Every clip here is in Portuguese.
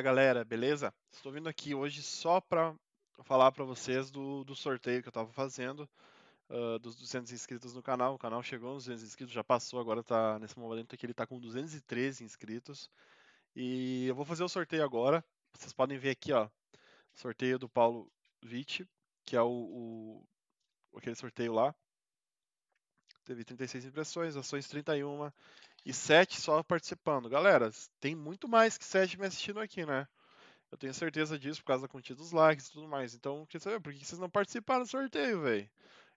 Fala galera, beleza? Estou vindo aqui hoje só para falar para vocês do, do, sorteio que eu estava fazendo, uh, dos 200 inscritos no canal. O canal chegou aos 200 inscritos, já passou, agora está nesse momento que ele está com 213 inscritos. E eu vou fazer o sorteio agora. Vocês podem ver aqui, ó, sorteio do Paulo Vitti, que é o, o aquele sorteio lá teve 36 impressões, ações 31 e 7 só participando. Galera, tem muito mais que 7 me assistindo aqui, né? Eu tenho certeza disso por causa da quantia dos likes e tudo mais. Então, quer saber por que vocês não participaram do sorteio, velho?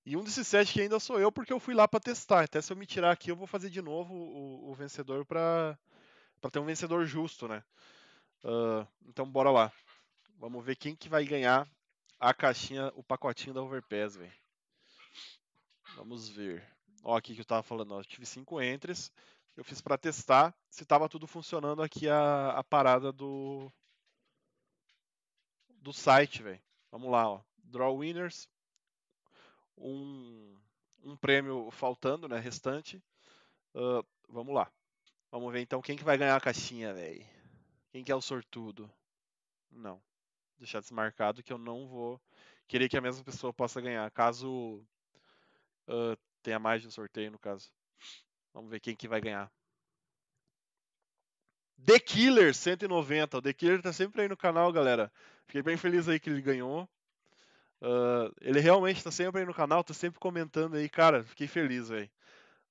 E um desses sete que ainda sou eu, porque eu fui lá para testar. Até se eu me tirar aqui, eu vou fazer de novo o, o vencedor para ter um vencedor justo, né? Uh, então, bora lá. Vamos ver quem que vai ganhar a caixinha, o pacotinho da Overpass, velho. Vamos ver ó, aqui que eu estava falando, ó, eu tive cinco entries, eu fiz para testar se estava tudo funcionando aqui a, a parada do do site, velho. Vamos lá, ó. Draw winners, um, um prêmio faltando, né, restante. Uh, vamos lá. Vamos ver então quem que vai ganhar a caixinha, velho. Quem que é o sortudo? Não. Deixar desmarcado que eu não vou querer que a mesma pessoa possa ganhar. Caso uh, tenha mais de um sorteio, no caso. Vamos ver quem que vai ganhar. The Killer 190. O The Killer tá sempre aí no canal, galera. Fiquei bem feliz aí que ele ganhou. Uh, ele realmente tá sempre aí no canal, tá sempre comentando aí, cara. Fiquei feliz aí.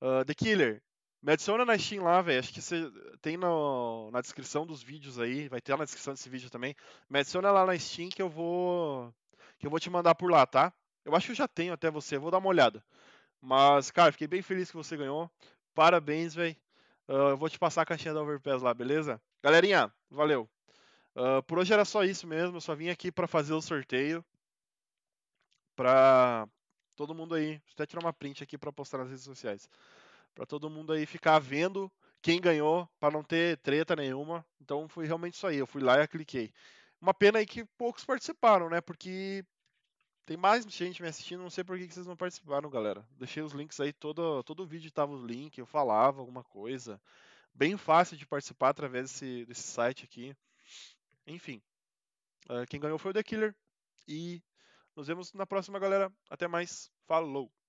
Uh, The Killer, me adiciona na Steam lá, velho. Acho que você tem no, na descrição dos vídeos aí. Vai ter na descrição desse vídeo também. Me adiciona lá na Steam que eu vou. Que eu vou te mandar por lá, tá? Eu acho que eu já tenho até você, vou dar uma olhada. Mas, cara, fiquei bem feliz que você ganhou. Parabéns, velho. Uh, ah, eu vou te passar a caixinha da Overpass lá, beleza? Galerinha, valeu. Uh, por hoje era só isso mesmo. Eu só vim aqui para fazer o sorteio. Pra todo mundo aí. Deixa eu até tirar uma print aqui para postar nas redes sociais. Pra todo mundo aí ficar vendo quem ganhou, para não ter treta nenhuma. Então foi realmente isso aí. Eu fui lá e cliquei. Uma pena aí que poucos participaram, né? Porque tem mais gente me assistindo, não sei por que, vocês não participaram, galera. Deixei os links aí, todo, todo o vídeo tava o link, eu falava alguma coisa. Bem fácil de participar através desse, desse site aqui. Enfim, eh, quem ganhou foi o The Killer. E nos vemos na próxima, galera. Até mais. Falou!